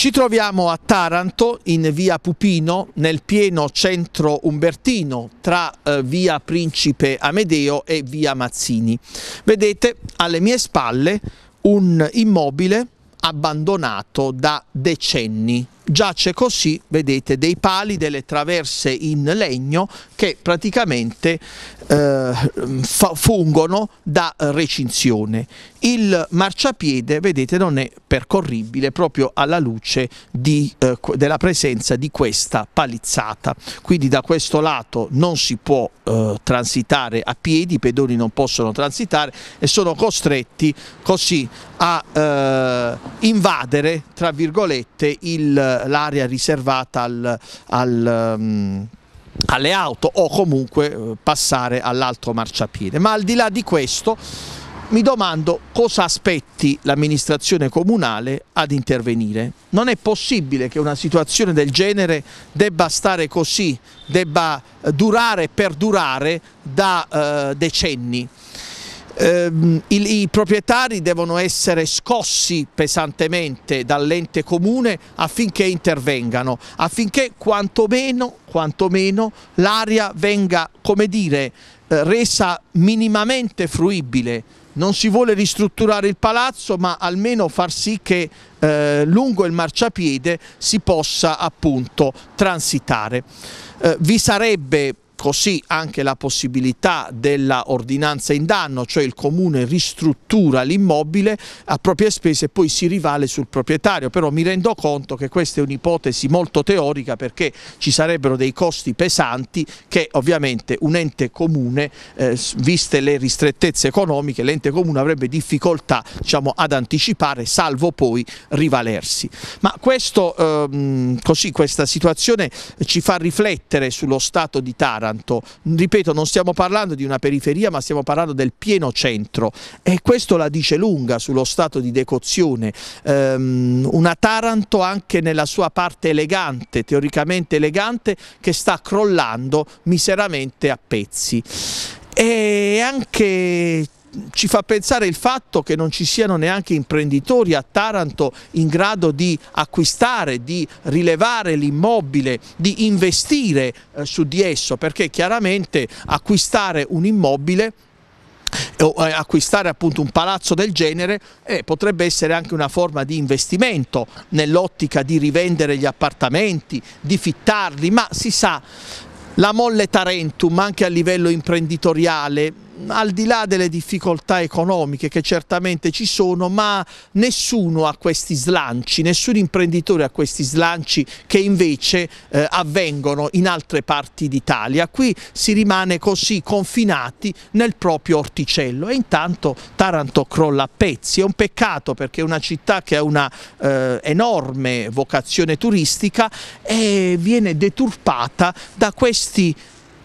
Ci troviamo a Taranto, in via Pupino, nel pieno centro umbertino, tra eh, via Principe Amedeo e via Mazzini. Vedete alle mie spalle un immobile abbandonato da decenni giace così, vedete, dei pali, delle traverse in legno che praticamente eh, fungono da recinzione. Il marciapiede, vedete, non è percorribile proprio alla luce di, eh, della presenza di questa palizzata. Quindi da questo lato non si può eh, transitare a piedi, i pedoni non possono transitare e sono costretti così a eh, invadere, tra virgolette, il l'area riservata al, al um, alle auto o comunque eh, passare all'altro marciapiede. Ma al di là di questo mi domando cosa aspetti l'amministrazione comunale ad intervenire. Non è possibile che una situazione del genere debba stare così, debba eh, durare e perdurare da eh, decenni ehm, i, i proprietari devono essere scossi pesantemente dall'ente comune affinché intervengano, affinché quantomeno, quantomeno l'area venga, come dire, eh, resa minimamente fruibile. Non si vuole ristrutturare il palazzo ma almeno far sì che eh, lungo il marciapiede si possa appunto transitare. Eh, vi sarebbe così anche la possibilità della ordinanza in danno, cioè il comune ristruttura l'immobile a proprie spese e poi si rivale sul proprietario, però mi rendo conto che questa è un'ipotesi molto teorica perché ci sarebbero dei costi pesanti che ovviamente un ente comune, eh, viste le ristrettezze economiche, l'ente comune avrebbe difficoltà diciamo, ad anticipare, salvo poi rivalersi. Ma questo, ehm, così, questa situazione ci fa riflettere sullo stato di Tara Taranto. Ripeto, non stiamo parlando di una periferia, ma stiamo parlando del pieno centro e questo la dice lunga sullo stato di decozione. Um, una Taranto anche nella sua parte elegante, teoricamente elegante, che sta crollando miseramente a pezzi. E anche ci fa pensare il fatto che non ci siano neanche imprenditori a Taranto in grado di acquistare, di rilevare l'immobile, di investire eh, su di esso, perché chiaramente acquistare un immobile eh, acquistare appunto un palazzo del genere eh, potrebbe essere anche una forma di investimento nell'ottica di rivendere gli appartamenti, di fittarli, ma si sa la molle Tarentum anche a livello imprenditoriale al di là delle difficoltà economiche che certamente ci sono, ma nessuno ha questi slanci, nessun imprenditore ha questi slanci che invece eh, avvengono in altre parti d'Italia. Qui si rimane così confinati nel proprio orticello e intanto Taranto crolla a pezzi. È un peccato perché è una città che ha una eh, enorme vocazione turistica e viene deturpata da questi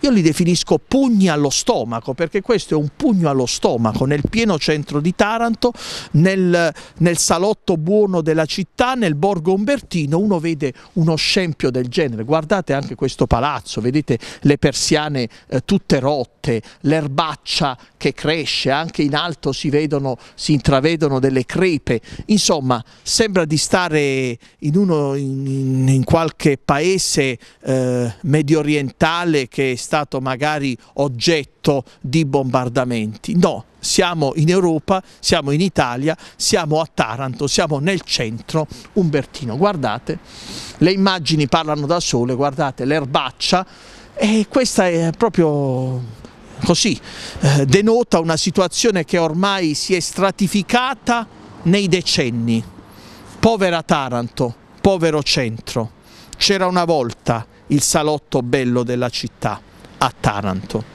io li definisco pugni allo stomaco perché questo è un pugno allo stomaco nel pieno centro di Taranto, nel, nel salotto buono della città, nel borgo Umbertino, uno vede uno scempio del genere. Guardate anche questo palazzo, vedete le persiane eh, tutte rotte, l'erbaccia che cresce, anche in alto si vedono, si intravedono delle crepe, insomma sembra di stare in, uno, in, in qualche paese eh, medio orientale che è stato magari oggetto di bombardamenti, no, siamo in Europa, siamo in Italia, siamo a Taranto, siamo nel centro Umbertino. Guardate, le immagini parlano da sole, guardate l'erbaccia e questa è proprio così eh, denota una situazione che ormai si è stratificata nei decenni. Povera Taranto, povero centro. C'era una volta il salotto bello della città, a Taranto.